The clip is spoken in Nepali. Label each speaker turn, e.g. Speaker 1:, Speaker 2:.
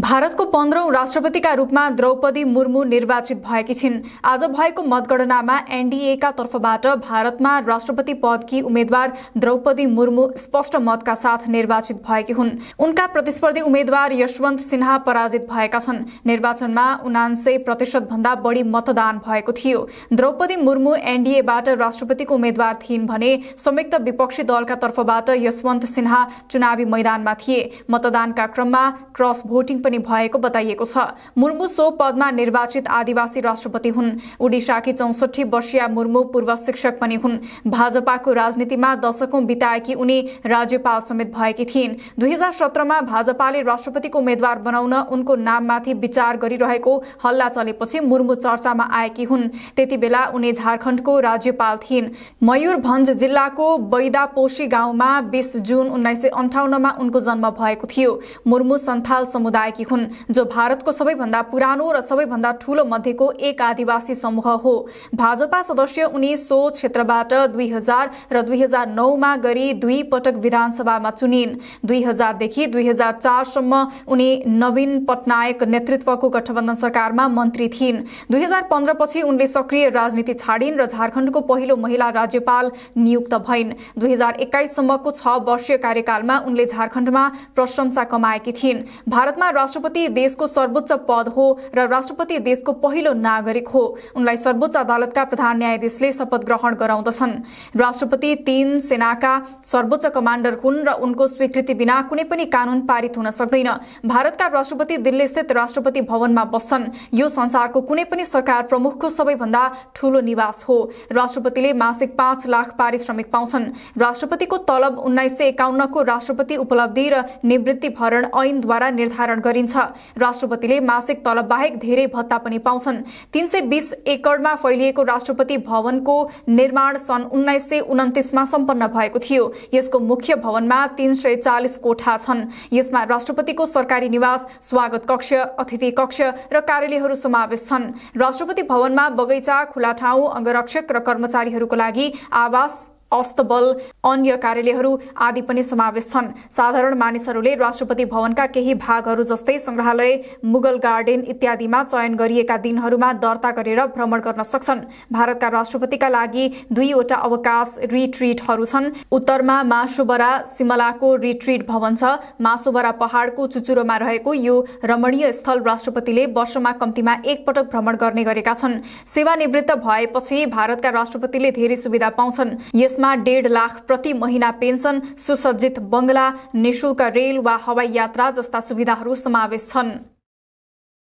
Speaker 1: भारतको पन्ध्रौं राष्ट्रपतिका रूपमा द्रौपदी मुर्मू निर्वाचित भएकी छिन् आज भएको मतगणनामा एनडीएका तर्फबाट भारतमा राष्ट्रपति पदकी उम्मेद्वार द्रौपदी मुर्मू स्पष्ट मतका साथ निर्वाचित भएकी हुन् उनका प्रतिस्पर्धी उम्मेद्वार यशवन्त सिन्हा पराजित भएका छन् निर्वाचनमा उनान्सय प्रतिशत भन्दा बढी मतदान भएको थियो द्रौपदी मुर्मू एनडीएबाट राष्ट्रपतिको उम्मेद्वार थिइन् भने संयुक्त विपक्षी दलका तर्फबाट यशवन्त सिन्हा चुनावी मैदानमा थिए मतदानका क्रममा क्रस भोटिङ पनि भएको बताइएको छ मुर्मू सो पदमा निर्वाचित आदिवासी राष्ट्रपति हुन् उडिसाकी चौसठी वर्षीय मुर्मू पूर्व शिक्षक पनि हुन् भाजपाको राजनीतिमा दशकौं बिताएकी उनी राज्यपाल समेत भएकी थिइन् दुई हजार सत्रमा भाजपाले राष्ट्रपतिको उम्मेद्वार बनाउन उनको नाममाथि विचार गरिरहेको हल्ला चलेपछि मुर्मू चर्चामा आएकी हुन् त्यति बेला उनी झारखण्डको राज्यपाल थिइन् मयूरभञ्ज जिल्लाको बैदापोशी गाउँमा बीस जून उन्नाइस सय अन्ठाउन्नमा उनको जन्म भएको थियो मुर्मु सन्थाल समुदाय आएकी हुन् जो भारतको सबैभन्दा पुरानो र सबैभन्दा ठूलो मध्येको एक आदिवासी समूह हो भाजपा सदस्य उनी सो क्षेत्रबाट दुई हजार र दुई हजार नौमा गरी दुई पटक विधानसभामा चुनिन् दुई हजारदेखि दुई हजार चारसम्म उनी नवीन पटनायक नेतृत्वको गठबन्धन सरकारमा मन्त्री थिइन् दुई हजार पन्ध्रपछि उनले सक्रिय राजनीति छाडिन् र झारखण्डको पहिलो महिला राज्यपाल नियुक्त भइन् दुई हजार एक्काइससम्मको छ वर्षीय कार्यकालमा उनले झारखण्डमा प्रशंसा कमाएकी थिइन् भारतमा राष्ट्रपति देशको सर्वोच्च पद हो र राष्ट्रपति देशको पहिलो नागरिक हो उनलाई सर्वोच्च अदालतका प्रधान न्यायाधीशले शपथ ग्रहण गराउँदछन् राष्ट्रपति तीन सेनाका सर्वोच्च कमाण्डर हुन् र उनको स्वीकृति बिना कुनै पनि कानून पारित हुन सक्दैन भारतका राष्ट्रपति दिल्लीस्थित राष्ट्रपति भवनमा बस्छन् यो संसारको कुनै पनि सरकार प्रमुखको सबैभन्दा ठूलो निवास हो राष्ट्रपतिले मासिक पाँच लाख पारिश्रमिक पाउँछन् राष्ट्रपतिको तलब उन्नाइस सय एकाउन्नको राष्ट्रपति उपलब्धि र निवृत्ति भरण ऐनद्वारा निर्धारण गरिन्छ राष्ट्रपतिले मासिक तलब बाहेक धेरै भत्ता पनि पाउँछन् तीन सय बीस एकड़मा फैलिएको राष्ट्रपति भवनको निर्माण सन् उन्नाइस सय उन्तिसमा सम्पन्न भएको थियो यसको मुख्य भवनमा तीन सय चालिस कोठा छन् यसमा राष्ट्रपतिको सरकारी निवास स्वागत कक्ष अतिथि कक्ष र कार्यालयहरू समावेश छन् राष्ट्रपति भवनमा बगैँचा खुला ठाउँ अंगरक्षक र कर्मचारीहरूको लागि आवास अस्तबल अन्य कार्यालयहरू आदि पनि समावेश छन् साधारण मानिसहरूले राष्ट्रपति भवनका केही भागहरू जस्तै संग्रहालय मुगल गार्डन इत्यादिमा चयन गरिएका दिनहरूमा दर्ता गरेर भ्रमण गर्न सक्छन् भारतका राष्ट्रपतिका लागि दुईवटा अवकाश रिट्रिटहरू छन् उत्तरमा मासुबरा सिमलाको रिट्रिट भवन छ मासुबरा पहाड़को चुचुरोमा रहेको यो रमणीय स्थल राष्ट्रपतिले वर्षमा कम्तीमा एकपटक भ्रमण गर्ने गरेका छन् सेवानिवृत्त भएपछि भारतका राष्ट्रपतिले धेरै सुविधा पाउँछन् यसमा मा डेढ लाख प्रति महिना पेन्सन सुसज्जित बंगला निशुल्क रेल वा हवाई यात्रा जस्ता सुविधाहरू समावेश छन्